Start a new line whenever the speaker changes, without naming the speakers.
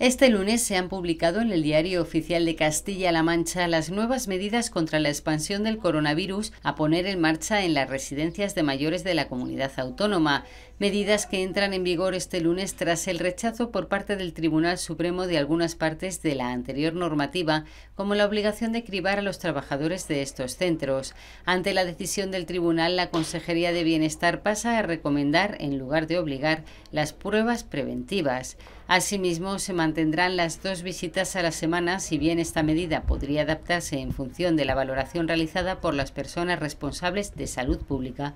Este lunes se han publicado en el Diario Oficial de Castilla-La Mancha las nuevas medidas contra la expansión del coronavirus a poner en marcha en las residencias de mayores de la comunidad autónoma, medidas que entran en vigor este lunes tras el rechazo por parte del Tribunal Supremo de algunas partes de la anterior normativa, como la obligación de cribar a los trabajadores de estos centros. Ante la decisión del Tribunal, la Consejería de Bienestar pasa a recomendar, en lugar de obligar, las pruebas preventivas. Asimismo, se mantendrán las dos visitas a la semana, si bien esta medida podría adaptarse en función de la valoración realizada por las personas responsables de salud pública.